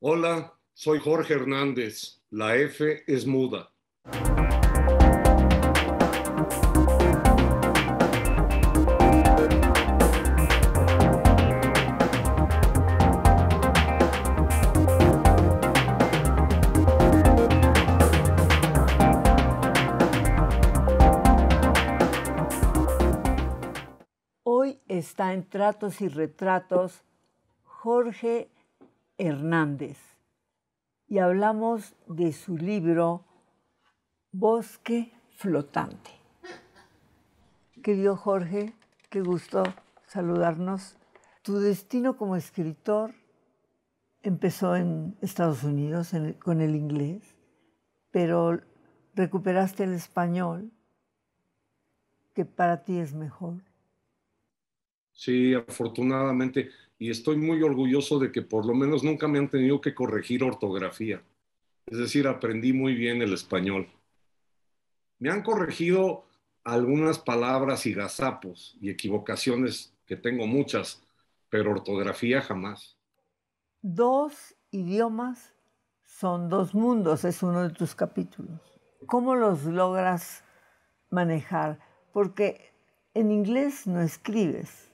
Hola, soy Jorge Hernández. La F es muda. Hoy está en Tratos y Retratos Jorge Hernández y hablamos de su libro Bosque Flotante. Querido Jorge, qué gusto saludarnos. Tu destino como escritor empezó en Estados Unidos con el inglés, pero recuperaste el español, que para ti es mejor. Sí, afortunadamente y estoy muy orgulloso de que por lo menos nunca me han tenido que corregir ortografía. Es decir, aprendí muy bien el español. Me han corregido algunas palabras y gazapos y equivocaciones que tengo muchas, pero ortografía jamás. Dos idiomas son dos mundos, es uno de tus capítulos. ¿Cómo los logras manejar? Porque en inglés no escribes,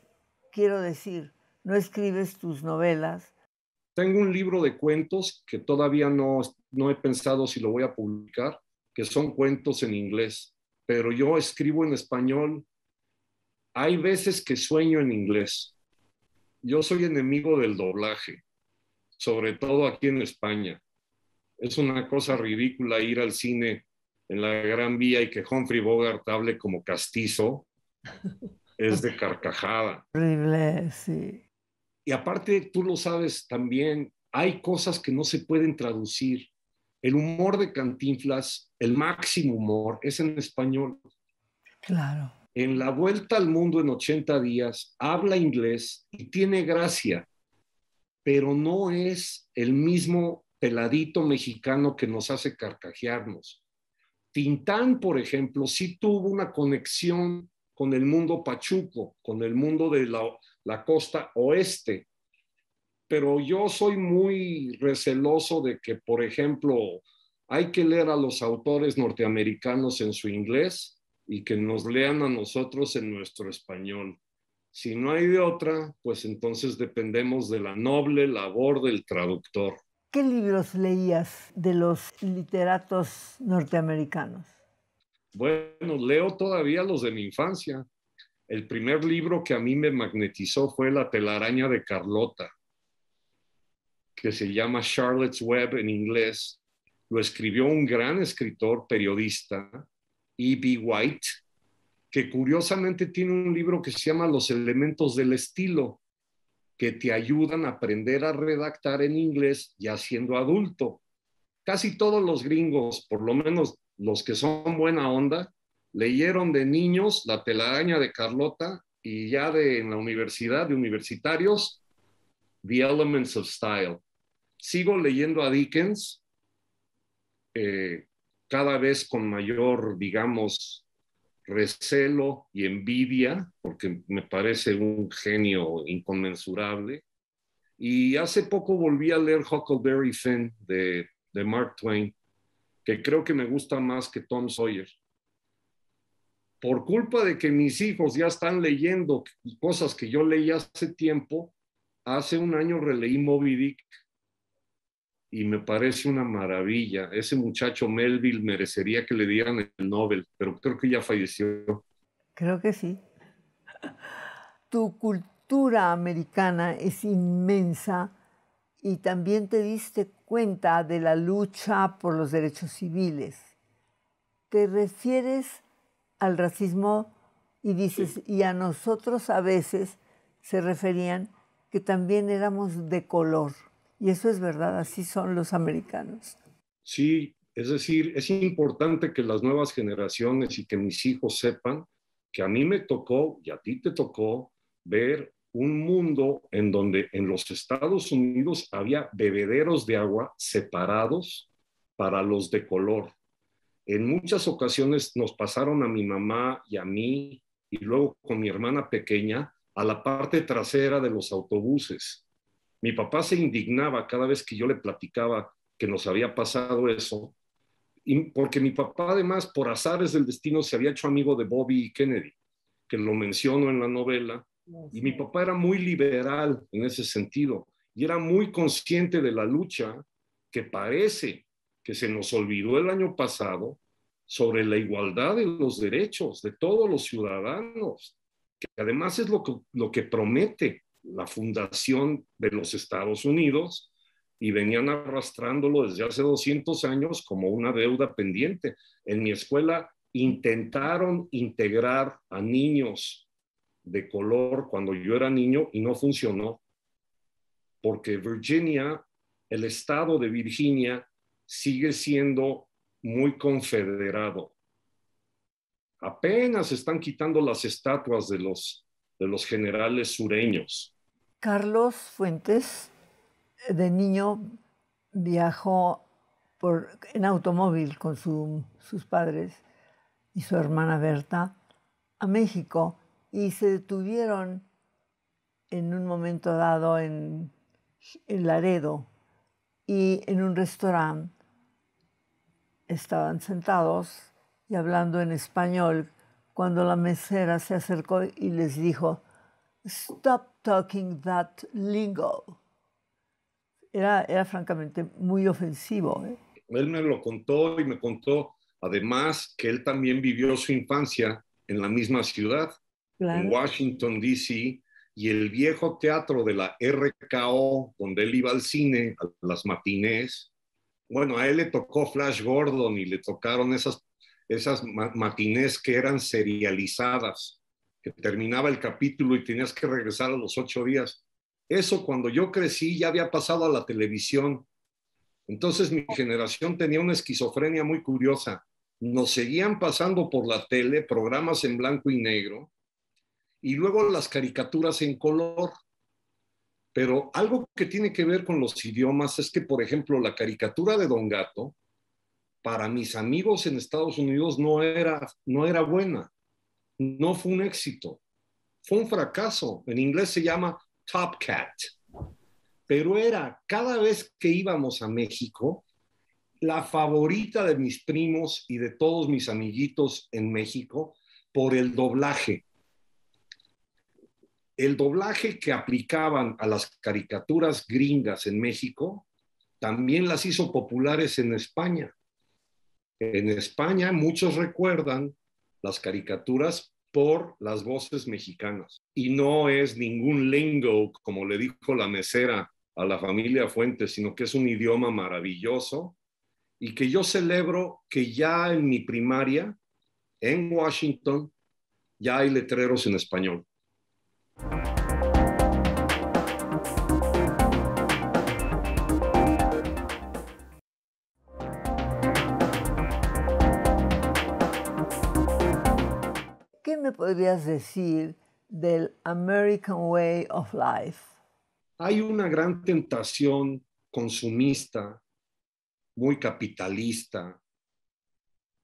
quiero decir, no escribes tus novelas. Tengo un libro de cuentos que todavía no, no he pensado si lo voy a publicar, que son cuentos en inglés, pero yo escribo en español. Hay veces que sueño en inglés. Yo soy enemigo del doblaje, sobre todo aquí en España. Es una cosa ridícula ir al cine en la Gran Vía y que Humphrey Bogart hable como castizo es de carcajada. Horrible, sí y aparte tú lo sabes también, hay cosas que no se pueden traducir. El humor de Cantinflas, el máximo humor, es en español. Claro. En la vuelta al mundo en 80 días, habla inglés y tiene gracia, pero no es el mismo peladito mexicano que nos hace carcajearnos. Tintán, por ejemplo, sí tuvo una conexión con el mundo pachuco, con el mundo de la, la costa oeste. Pero yo soy muy receloso de que, por ejemplo, hay que leer a los autores norteamericanos en su inglés y que nos lean a nosotros en nuestro español. Si no hay de otra, pues entonces dependemos de la noble labor del traductor. ¿Qué libros leías de los literatos norteamericanos? Bueno, leo todavía los de mi infancia. El primer libro que a mí me magnetizó fue La telaraña de Carlota, que se llama Charlotte's Web en inglés. Lo escribió un gran escritor, periodista, E.B. White, que curiosamente tiene un libro que se llama Los elementos del estilo, que te ayudan a aprender a redactar en inglés ya siendo adulto. Casi todos los gringos, por lo menos los que son buena onda, leyeron de niños La telaraña de Carlota y ya de, en la universidad, de universitarios, The Elements of Style. Sigo leyendo a Dickens eh, cada vez con mayor, digamos, recelo y envidia, porque me parece un genio inconmensurable. Y hace poco volví a leer Huckleberry Finn de, de Mark Twain, que creo que me gusta más que Tom Sawyer por culpa de que mis hijos ya están leyendo cosas que yo leí hace tiempo, hace un año releí Moby Dick y me parece una maravilla. Ese muchacho Melville merecería que le dieran el Nobel, pero creo que ya falleció. Creo que sí. Tu cultura americana es inmensa y también te diste cuenta de la lucha por los derechos civiles. ¿Te refieres al racismo y dices, y a nosotros a veces se referían que también éramos de color. Y eso es verdad, así son los americanos. Sí, es decir, es importante que las nuevas generaciones y que mis hijos sepan que a mí me tocó y a ti te tocó ver un mundo en donde en los Estados Unidos había bebederos de agua separados para los de color. En muchas ocasiones nos pasaron a mi mamá y a mí y luego con mi hermana pequeña a la parte trasera de los autobuses. Mi papá se indignaba cada vez que yo le platicaba que nos había pasado eso, porque mi papá además por azares del destino se había hecho amigo de Bobby y Kennedy, que lo menciono en la novela, y mi papá era muy liberal en ese sentido y era muy consciente de la lucha que parece que se nos olvidó el año pasado sobre la igualdad de los derechos de todos los ciudadanos, que además es lo que, lo que promete la fundación de los Estados Unidos y venían arrastrándolo desde hace 200 años como una deuda pendiente. En mi escuela intentaron integrar a niños de color cuando yo era niño y no funcionó, porque Virginia, el estado de Virginia, sigue siendo muy confederado. Apenas están quitando las estatuas de los, de los generales sureños. Carlos Fuentes, eh, de niño, viajó por, en automóvil con sus padres y su hermana Berta a México y se detuvieron en un momento dado en, en Laredo y en un restaurante Estaban sentados y hablando en español cuando la mesera se acercó y les dijo, Stop talking that lingo. Era, francamente muy ofensivo. ¿eh? Él me lo contó y me contó además que él también vivió su infancia en la misma ciudad, en Washington, D.C., y el viejo teatro de la RKO, donde él iba al cine, a las matinés, bueno, a él le tocó Flash Gordon y le tocaron esas, esas matinés que eran serializadas, que terminaba el capítulo y tenías que regresar a los ocho días. Eso cuando yo crecí ya había pasado a la televisión. Entonces mi generación tenía una esquizofrenia muy curiosa. Nos seguían pasando por la tele programas en blanco y negro y luego las caricaturas en color. Pero algo que tiene que ver con los idiomas es que, por ejemplo, la caricatura de Don Gato, para mis amigos en Estados Unidos no era, no era buena, no fue un éxito, fue un fracaso. En inglés se llama Top Cat. Pero era, cada vez que íbamos a México, la favorita de mis primos y de todos mis amiguitos en México por el doblaje el doblaje que aplicaban a las caricaturas gringas en México también las hizo populares en España. En España muchos recuerdan las caricaturas por las voces mexicanas. Y no es ningún lingo, como le dijo la mesera a la familia Fuentes, sino que es un idioma maravilloso y que yo celebro que ya en mi primaria, en Washington, ya hay letreros en español. me podrías decir del American Way of Life? Hay una gran tentación consumista, muy capitalista,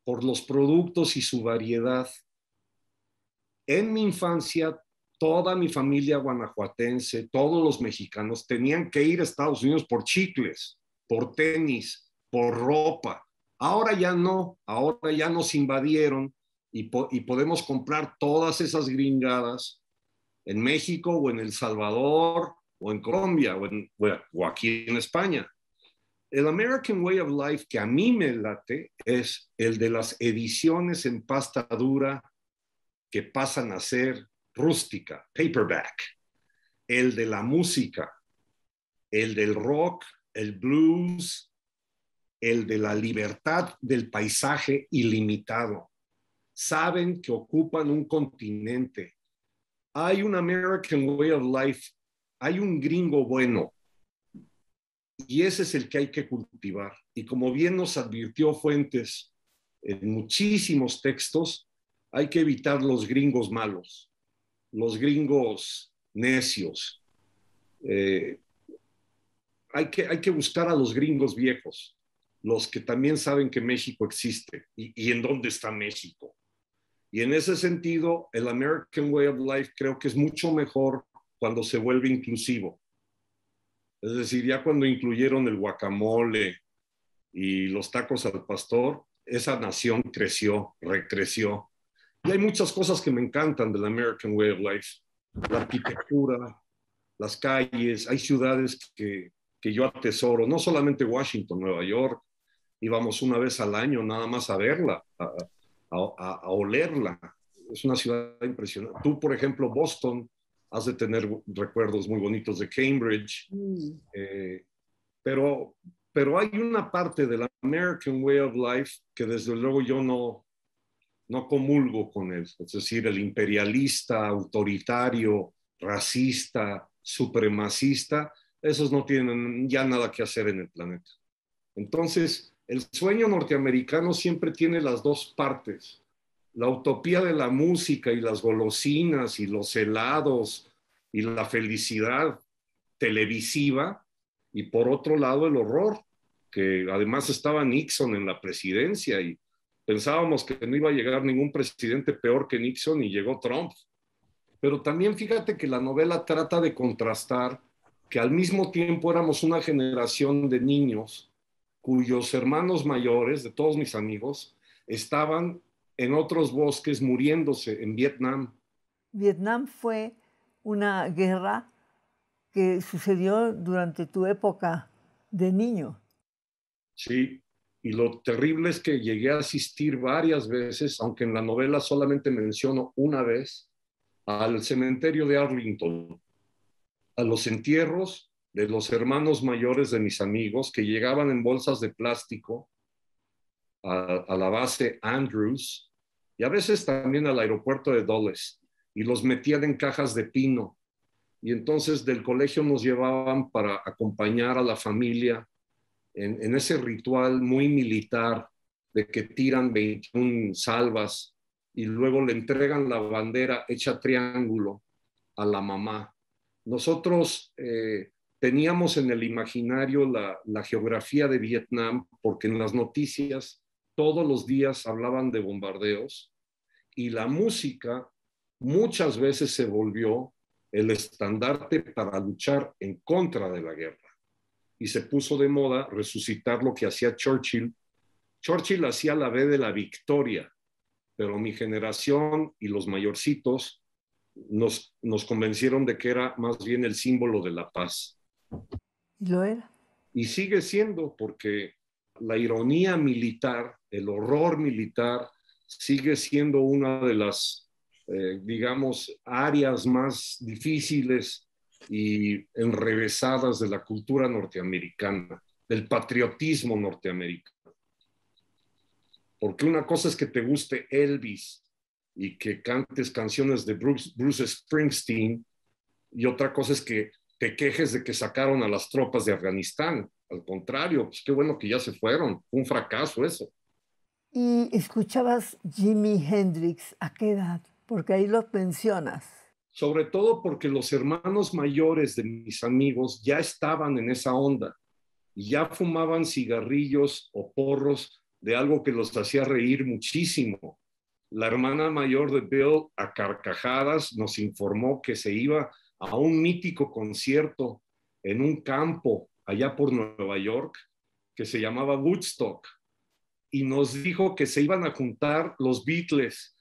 por los productos y su variedad. En mi infancia, toda mi familia guanajuatense, todos los mexicanos tenían que ir a Estados Unidos por chicles, por tenis, por ropa. Ahora ya no, ahora ya nos invadieron y, podemos comprar todas esas gringadas en México o en El Salvador o en Colombia o, o aquí en España. El American Way of Life que a mí me late es el de las ediciones en pasta dura que pasan a ser rústica, paperback, el de la música, el del rock, el blues, el de la libertad del paisaje ilimitado saben que ocupan un continente. Hay un American Way of Life, hay un gringo bueno. Y ese es el que hay que cultivar. Y como bien nos advirtió Fuentes en muchísimos textos, hay que evitar los gringos malos, los gringos necios. Eh, hay, que, hay que buscar a los gringos viejos, los que también saben que México existe y en dónde está México. Y en ese sentido, el American Way of Life creo que es mucho mejor cuando se vuelve inclusivo. Es decir, ya cuando incluyeron el guacamole y los tacos al pastor, esa nación creció, recreció. Y hay muchas cosas que me encantan del American Way of Life. La arquitectura, las calles, hay ciudades que, yo atesoro, no solamente Washington, Nueva York, íbamos una vez al año nada más a verla, a, olerla. Es una ciudad impresionante. Tú, por ejemplo, Boston, has de tener recuerdos muy bonitos de Cambridge, mm. eh, pero, pero hay una parte del American Way of Life que desde luego yo no, no comulgo con él, es decir, el imperialista, autoritario, racista, supremacista, esos no tienen ya nada que hacer en el planeta. Entonces, el sueño norteamericano siempre tiene las dos partes, la utopía de la música y las golosinas y los helados y la felicidad televisiva y por otro lado el horror, que además estaba Nixon en la presidencia y pensábamos que no iba a llegar ningún presidente peor que Nixon y llegó Trump. Pero también fíjate que la novela trata de contrastar que al mismo tiempo éramos una generación de niños cuyos hermanos mayores, de todos mis amigos, estaban en otros bosques muriéndose en Vietnam. Vietnam fue una guerra que sucedió durante tu época de niño. Sí, y lo terrible es que llegué a asistir varias veces, aunque en la novela solamente menciono una vez, al cementerio de Arlington, a los entierros de los hermanos mayores de mis amigos que llegaban en bolsas de plástico a, la base Andrews y a veces también al aeropuerto de Dulles y los metían en cajas de pino. Y entonces del colegio nos llevaban para acompañar a la familia en, ese ritual muy militar de que tiran 21 salvas y luego le entregan la bandera hecha triángulo a la mamá. Nosotros eh, teníamos en el imaginario la, geografía de Vietnam, porque en las noticias todos los días hablaban de bombardeos y la música muchas veces se volvió el estandarte para luchar en contra de la guerra. Y se puso de moda resucitar lo que hacía Churchill. Churchill hacía la B de la victoria, pero mi generación y los mayorcitos nos, nos convencieron de que era más bien el símbolo de la paz y lo era. Y sigue siendo porque la ironía militar, el horror militar, sigue siendo una de las, eh, digamos, áreas más difíciles y enrevesadas de la cultura norteamericana, del patriotismo norteamericano. Porque una cosa es que te guste Elvis y que cantes canciones de Bruce Springsteen, y otra cosa es que te quejes de que sacaron a las tropas de Afganistán. Al contrario, pues qué bueno que ya se fueron. un fracaso eso. ¿Y escuchabas Jimi Hendrix a qué edad? Porque ahí lo mencionas. Sobre todo porque los hermanos mayores de mis amigos ya estaban en esa onda ya fumaban cigarrillos o porros de algo que los hacía reír muchísimo. La hermana mayor de Bill, a carcajadas, nos informó que se iba a un mítico concierto en un campo allá por Nueva York que se llamaba Woodstock y nos dijo que se iban a juntar los Beatles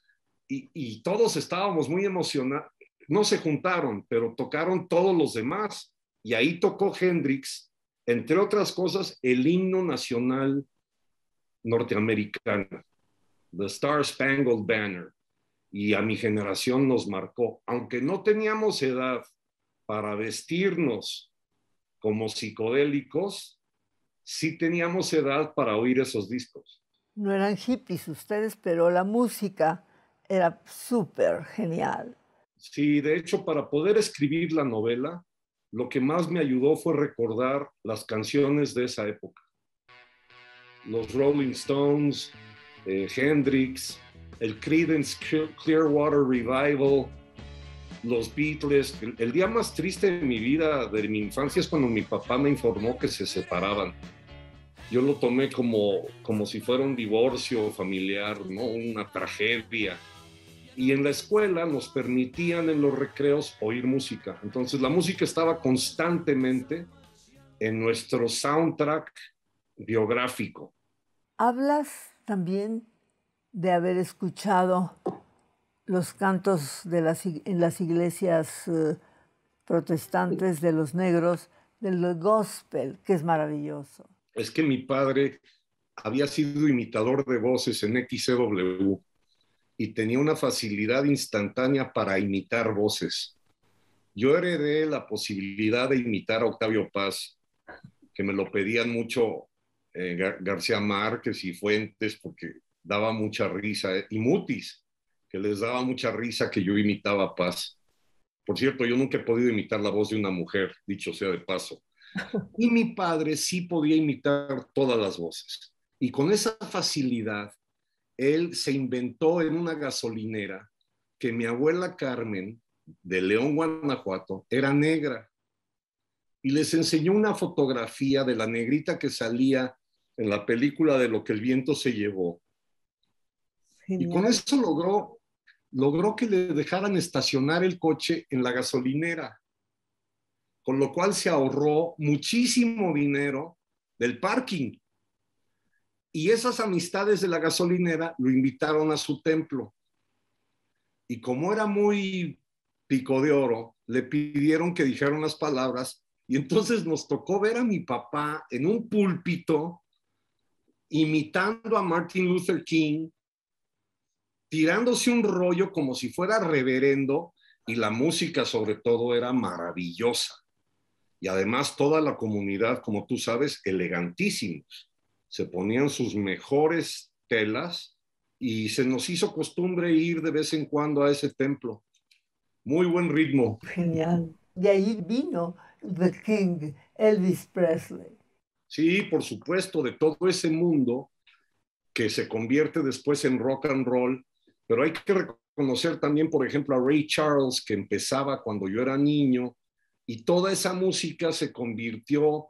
y, todos estábamos muy emocionados. No se juntaron, pero tocaron todos los demás y ahí tocó Hendrix, entre otras cosas, el himno nacional norteamericano, The Star Spangled Banner y a mi generación nos marcó, aunque no teníamos edad para vestirnos como psicodélicos, sí teníamos edad para oír esos discos. No eran hippies ustedes, pero la música era súper genial. Sí, de hecho, para poder escribir la novela, lo que más me ayudó fue recordar las canciones de esa época. Los Rolling Stones, eh, Hendrix, el Creedence Clearwater Revival, los Beatles. El, día más triste de mi vida, de mi infancia, es cuando mi papá me informó que se separaban. Yo lo tomé como, como si fuera un divorcio familiar, ¿no? una tragedia. Y en la escuela nos permitían en los recreos oír música. Entonces la música estaba constantemente en nuestro soundtrack biográfico. Hablas también de haber escuchado los cantos de las, en las iglesias eh, protestantes de los negros del gospel, que es maravilloso. Es que mi padre había sido imitador de voces en XCW y tenía una facilidad instantánea para imitar voces. Yo heredé la posibilidad de imitar a Octavio Paz, que me lo pedían mucho eh, García Márquez y Fuentes, porque daba mucha risa, eh, y Mutis, que les daba mucha risa que yo imitaba Paz. Por cierto, yo nunca he podido imitar la voz de una mujer, dicho sea de paso. Y mi padre sí podía imitar todas las voces. Y con esa facilidad, él se inventó en una gasolinera que mi abuela Carmen, de León, Guanajuato, era negra. Y les enseñó una fotografía de la negrita que salía en la película de Lo que el viento se llevó, y con eso logró, logró que le dejaran estacionar el coche en la gasolinera, con lo cual se ahorró muchísimo dinero del parking. Y esas amistades de la gasolinera lo invitaron a su templo. Y como era muy pico de oro, le pidieron que dijera unas palabras. Y entonces nos tocó ver a mi papá en un púlpito imitando a Martin Luther King tirándose un rollo como si fuera reverendo y la música sobre todo era maravillosa. Y además toda la comunidad, como tú sabes, elegantísimos. Se ponían sus mejores telas y se nos hizo costumbre ir de vez en cuando a ese templo. Muy buen ritmo. Genial. De ahí vino The King, Elvis Presley. Sí, por supuesto, de todo ese mundo que se convierte después en rock and roll pero hay que reconocer también, por ejemplo, a Ray Charles, que empezaba cuando yo era niño, y toda esa música se convirtió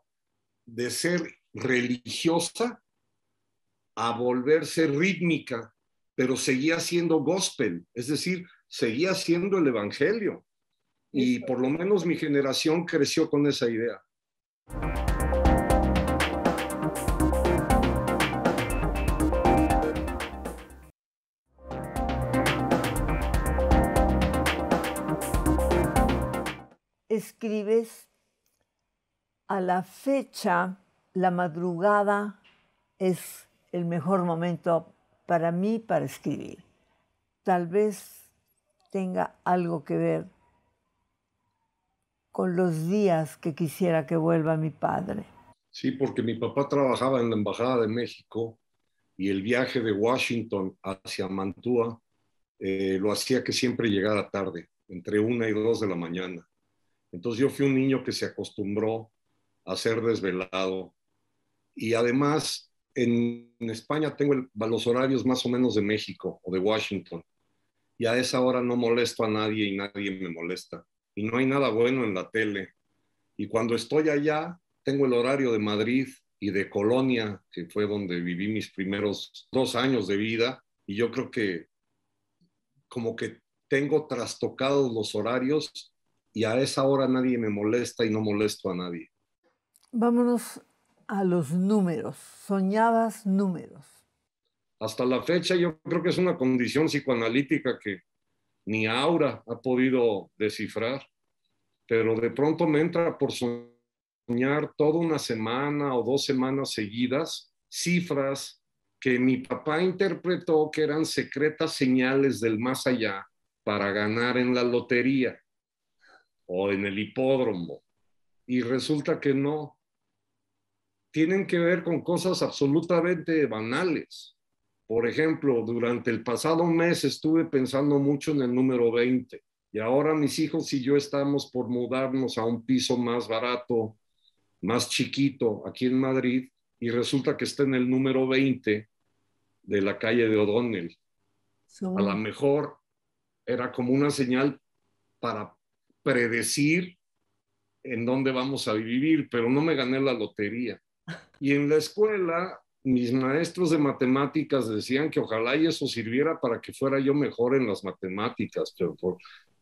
de ser religiosa a volverse rítmica, pero seguía siendo gospel, es decir, seguía siendo el Evangelio. Y por lo menos mi generación creció con esa idea. escribes a la fecha, la madrugada es el mejor momento para mí para escribir. Tal vez tenga algo que ver con los días que quisiera que vuelva mi padre. Sí, porque mi papá trabajaba en la Embajada de México y el viaje de Washington hacia Mantua eh, lo hacía que siempre llegara tarde, entre una y dos de la mañana. Entonces yo fui un niño que se acostumbró a ser desvelado y además en, España tengo los horarios más o menos de México o de Washington y a esa hora no molesto a nadie y nadie me molesta y no hay nada bueno en la tele. Y cuando estoy allá tengo el horario de Madrid y de Colonia, que fue donde viví mis primeros dos años de vida y yo creo que como que tengo trastocados los horarios y a esa hora nadie me molesta y no molesto a nadie. Vámonos a los números. Soñabas números. Hasta la fecha yo creo que es una condición psicoanalítica que ni Aura ha podido descifrar, pero de pronto me entra por soñar toda una semana o dos semanas seguidas cifras que mi papá interpretó que eran secretas señales del más allá para ganar en la lotería o en el hipódromo. Y resulta que no. Tienen que ver con cosas absolutamente banales. Por ejemplo, durante el pasado mes estuve pensando mucho en el número 20 y ahora mis hijos y yo estamos por mudarnos a un piso más barato, más chiquito aquí en Madrid y resulta que está en el número 20 de la calle de O'Donnell. A lo mejor era como una señal para predecir en dónde vamos a vivir, pero no me gané la lotería. Y en la escuela, mis maestros de matemáticas decían que ojalá y eso sirviera para que fuera yo mejor en las matemáticas, pero,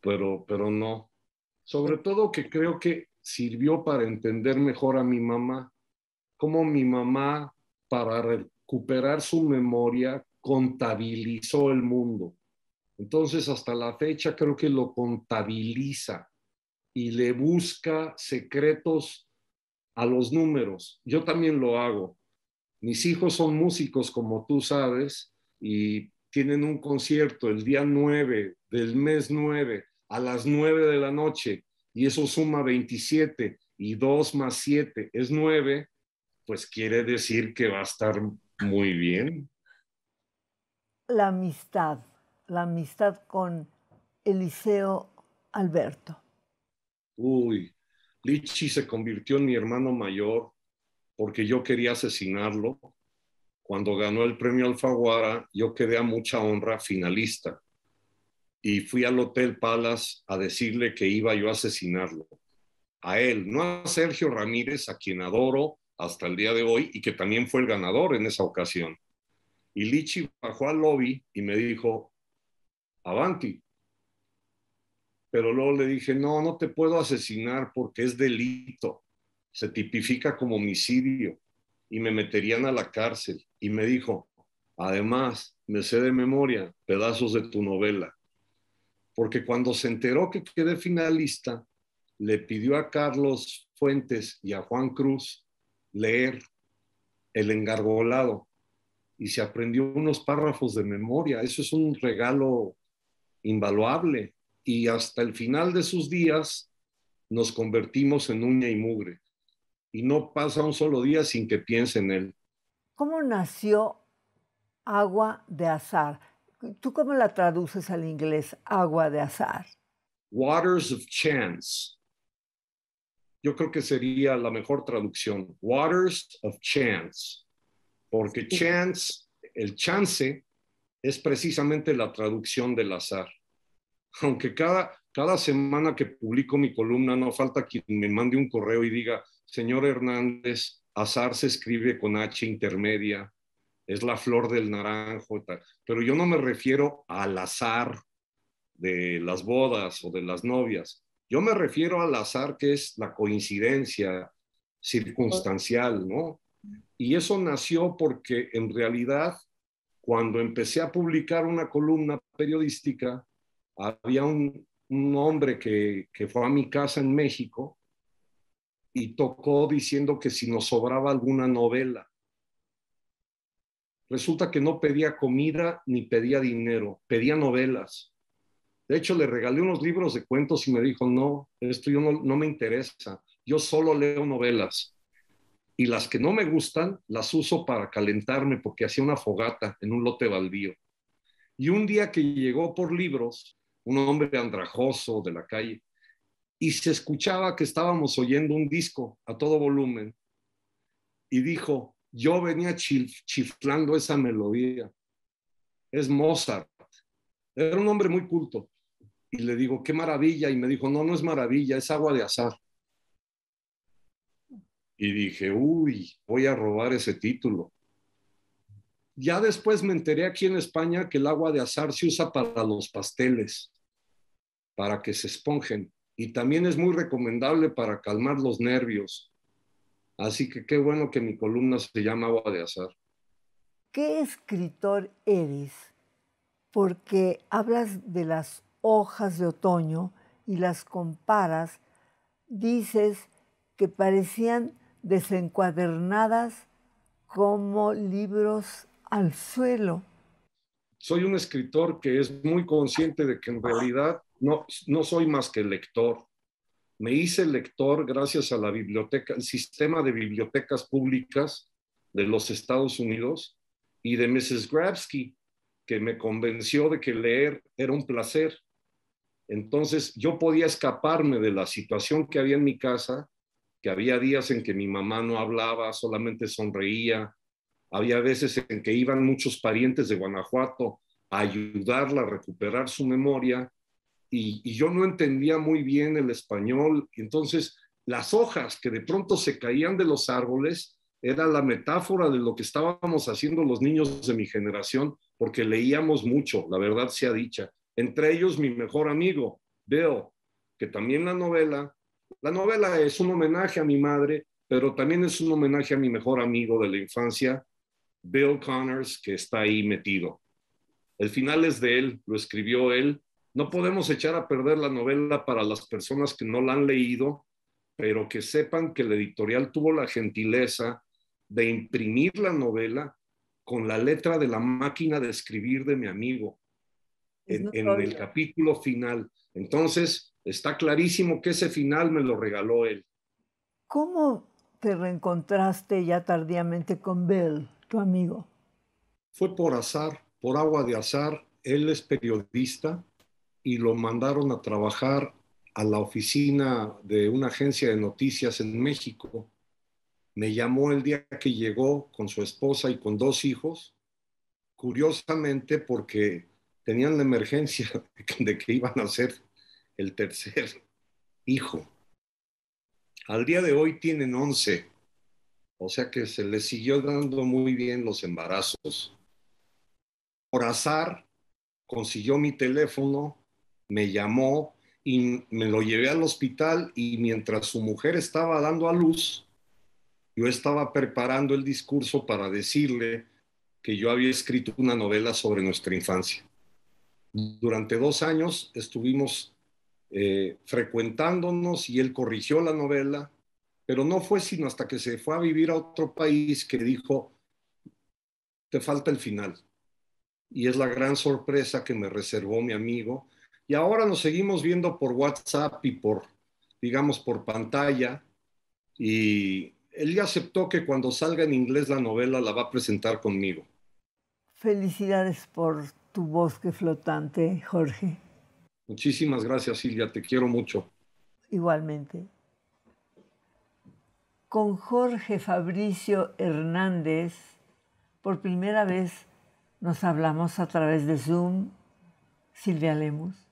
pero, pero no. Sobre todo que creo que sirvió para entender mejor a mi mamá, cómo mi mamá, para recuperar su memoria, contabilizó el mundo. Entonces, hasta la fecha creo que lo contabiliza y le busca secretos a los números. Yo también lo hago. Mis hijos son músicos, como tú sabes, y tienen un concierto el día 9 del mes 9 a las 9 de la noche, y eso suma 27 y 2 más 7 es 9, pues quiere decir que va a estar muy bien. La amistad la amistad con Eliseo Alberto? Uy, Lichi se convirtió en mi hermano mayor porque yo quería asesinarlo. Cuando ganó el premio Alfaguara, yo quedé a mucha honra finalista y fui al Hotel Palace a decirle que iba yo a asesinarlo. A él, no a Sergio Ramírez, a quien adoro hasta el día de hoy y que también fue el ganador en esa ocasión. Y Lichi bajó al lobby y me dijo, avanti. Pero luego le dije, no, no te puedo asesinar porque es delito, se tipifica como homicidio y me meterían a la cárcel. Y me dijo, además, me sé de memoria pedazos de tu novela. Porque cuando se enteró que quedé finalista, le pidió a Carlos Fuentes y a Juan Cruz leer El engargolado y se aprendió unos párrafos de memoria. Eso es un regalo invaluable y hasta el final de sus días nos convertimos en uña y mugre. Y no pasa un solo día sin que piense en él. ¿Cómo nació agua de azar? ¿Tú cómo la traduces al inglés, agua de azar? Waters of Chance. Yo creo que sería la mejor traducción, Waters of Chance, porque chance, el chance es precisamente la traducción del azar aunque cada, semana que publico mi columna no falta quien me mande un correo y diga, señor Hernández, azar se escribe con H intermedia, es la flor del naranjo, pero yo no me refiero al azar de las bodas o de las novias, yo me refiero al azar que es la coincidencia circunstancial, ¿no? Y eso nació porque en realidad cuando empecé a publicar una columna periodística, había un, hombre que, fue a mi casa en México y tocó diciendo que si nos sobraba alguna novela. Resulta que no pedía comida ni pedía dinero, pedía novelas. De hecho, le regalé unos libros de cuentos y me dijo, no, esto yo no, no me interesa, yo solo leo novelas. Y las que no me gustan, las uso para calentarme porque hacía una fogata en un lote baldío. Y un día que llegó por libros, un hombre andrajoso de la calle, y se escuchaba que estábamos oyendo un disco a todo volumen, y dijo, yo venía chiflando esa melodía, es Mozart, era un hombre muy culto, y le digo, qué maravilla, y me dijo, no, no es maravilla, es agua de azar. Y dije, uy, voy a robar ese título. Ya después me enteré aquí en España que el agua de azar se usa para los pasteles para que se esponjen. Y también es muy recomendable para calmar los nervios. Así que qué bueno que mi columna se llama Agua de Azar. ¿Qué escritor eres? Porque hablas de las hojas de otoño y las comparas, dices que parecían desencuadernadas como libros al suelo. Soy un escritor que es muy consciente de que en realidad no, soy más que lector. Me hice lector gracias a la biblioteca, el sistema de bibliotecas públicas de los Estados Unidos y de Mrs. Grabsky, que me convenció de que leer era un placer. Entonces yo podía escaparme de la situación que había en mi casa, que había días en que mi mamá no hablaba, solamente sonreía, había veces en que iban muchos parientes de Guanajuato a ayudarla a recuperar su memoria y, yo no entendía muy bien el español. Entonces, las hojas que de pronto se caían de los árboles era la metáfora de lo que estábamos haciendo los niños de mi generación, porque leíamos mucho, la verdad sea dicha. Entre ellos, mi mejor amigo, Bill, que también la novela, la novela es un homenaje a mi madre, pero también es un homenaje a mi mejor amigo de la infancia, Bill Connors, que está ahí metido. El final es de él, lo escribió él, no podemos echar a perder la novela para las personas que no la han leído, pero que sepan que la editorial tuvo la gentileza de imprimir la novela con la letra de la máquina de escribir de mi amigo en, el capítulo final. Entonces, está clarísimo que ese final me lo regaló él. ¿Cómo te reencontraste ya tardíamente con Bell, tu amigo? Fue por azar, por agua de azar. Él es periodista, y lo mandaron a trabajar a la oficina de una agencia de noticias en México. Me llamó el día que llegó con su esposa y con dos hijos, curiosamente porque tenían la emergencia de que iban a ser el tercer hijo. Al día de hoy tienen 11, o sea que se les siguió dando muy bien los embarazos. Por azar, consiguió mi teléfono me llamó y me lo llevé al hospital y mientras su mujer estaba dando a luz, yo estaba preparando el discurso para decirle que yo había escrito una novela sobre nuestra infancia. Durante dos años estuvimos eh, frecuentándonos y él corrigió la novela, pero no fue sino hasta que se fue a vivir a otro país que dijo, te falta el final. Y es la gran sorpresa que me reservó mi amigo y ahora nos seguimos viendo por WhatsApp y por, digamos, por pantalla. Y él ya aceptó que cuando salga en inglés la novela la va a presentar conmigo. Felicidades por tu bosque flotante, Jorge. Muchísimas gracias, Silvia. Te quiero mucho. Igualmente. Con Jorge Fabricio Hernández, por primera vez nos hablamos a través de Zoom. Silvia Lemus.